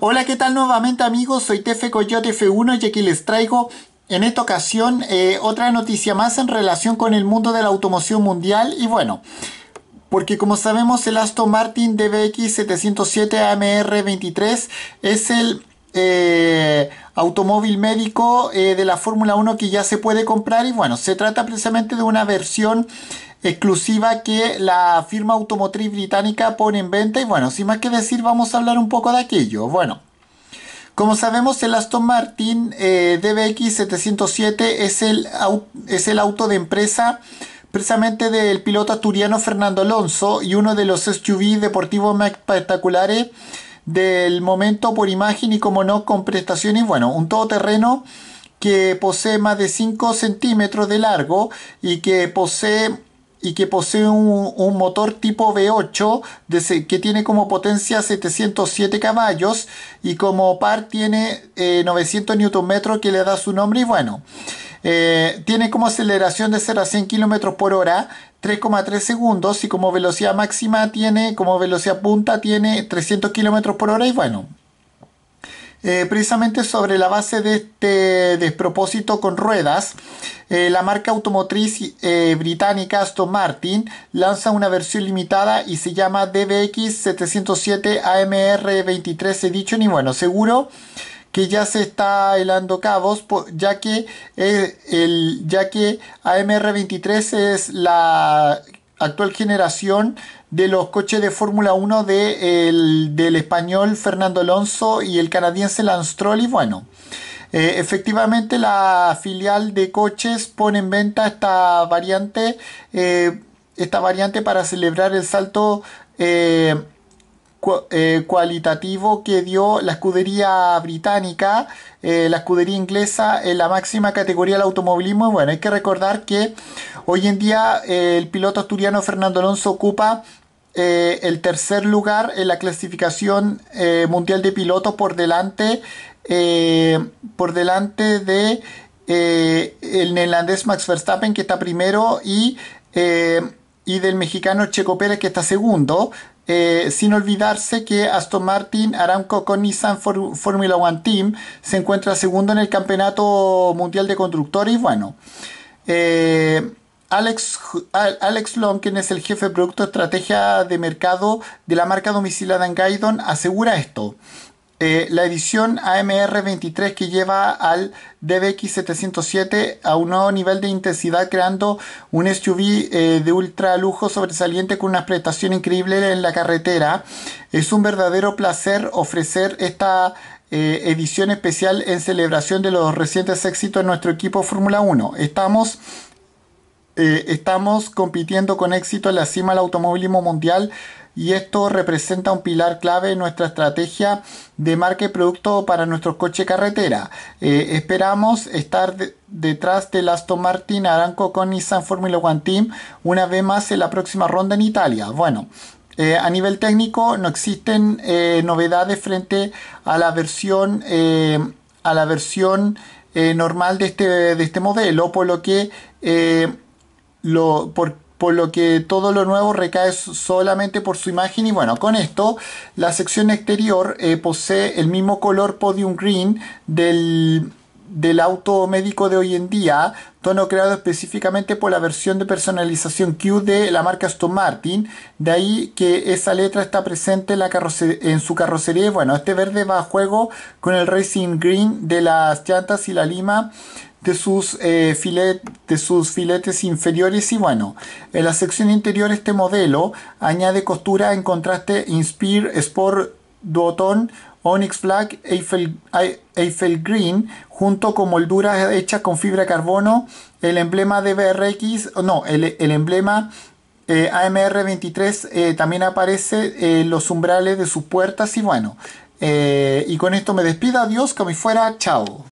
Hola, ¿qué tal nuevamente amigos? Soy Tefe Coyote F1 y aquí les traigo en esta ocasión eh, otra noticia más en relación con el mundo de la automoción mundial y bueno, porque como sabemos el Aston Martin DBX 707 AMR23 es el eh, automóvil médico eh, de la Fórmula 1 que ya se puede comprar y bueno, se trata precisamente de una versión exclusiva que la firma automotriz británica pone en venta y bueno, sin más que decir vamos a hablar un poco de aquello. Bueno, como sabemos el Aston Martin eh, DBX 707 es el, es el auto de empresa precisamente del piloto asturiano Fernando Alonso y uno de los SUV deportivos más espectaculares del momento por imagen y como no con prestaciones. Bueno, un todoterreno que posee más de 5 centímetros de largo y que posee y que posee un, motor tipo V8 que tiene como potencia 707 caballos y como par tiene 900 eh, Nm que le da su nombre y bueno, eh, tiene como aceleración de 0 a 100 km por hora 3,3 segundos y como velocidad máxima tiene, como velocidad punta tiene 300 kilómetros por hora y bueno, eh, precisamente sobre la base de este despropósito con ruedas, eh, la marca automotriz eh, británica Aston Martin lanza una versión limitada y se llama DBX 707 AMR23, he dicho, ni bueno, seguro que ya se está helando cabos, ya que, eh, el, ya AMR23 es la actual generación de los coches de Fórmula 1 del español Fernando Alonso y el canadiense Lance Y bueno, eh, efectivamente la filial de coches pone en venta esta variante, eh, esta variante para celebrar el salto. Eh, cualitativo que dio la escudería británica, eh, la escudería inglesa en la máxima categoría del automovilismo. Bueno, hay que recordar que hoy en día eh, el piloto asturiano Fernando Alonso ocupa el tercer lugar en la clasificación mundial de pilotos por delante por delante de el neerlandés Max Verstappen que está primero y y del mexicano Checo Pérez que está segundo, eh, sin olvidarse que Aston Martin, Aramco con Nissan Formula One Team se encuentra segundo en el Campeonato Mundial de Constructores. Bueno, eh, Alex, Alex Long, quien es el jefe de producto estrategia de mercado de la marca domicilada en Gaidon, asegura esto. Eh, la edición AMR23 que lleva al DBX707 a un nuevo nivel de intensidad creando un SUV eh, de ultra lujo sobresaliente con una prestación increíble en la carretera. Es un verdadero placer ofrecer esta eh, edición especial en celebración de los recientes éxitos de nuestro equipo Fórmula 1. Estamos estamos compitiendo con éxito en la cima del automovilismo mundial y esto representa un pilar clave en nuestra estrategia de marca y producto para nuestro coche carretera. Eh, esperamos estar detrás del Aston Martin Aranco con Nissan Formula One Team una vez más en la próxima ronda en Italia. Bueno, eh, a nivel técnico no existen eh, novedades frente a la versión a la versión normal de este, de este modelo, por lo que lo, por, por lo que todo lo nuevo recae solamente por su imagen y bueno, con esto la sección exterior eh, posee el mismo color podium green del, auto médico de hoy en día, tono creado específicamente por la versión de personalización Q de la marca Aston Martin, de ahí que esa letra está presente en, en su carrocería y bueno, este verde va a juego con el Racing Green de las llantas y la lima de sus, eh, de sus filetes inferiores y bueno, en la sección interior este modelo añade costura en contraste Inspire Sport Duotone Onyx Black Eiffel, Eiffel Green junto con molduras hechas con fibra carbono el emblema de BRX no, el, emblema eh, AMR23 eh, también aparece en los umbrales de sus puertas y bueno y con esto me despido, adiós, como fuera, chao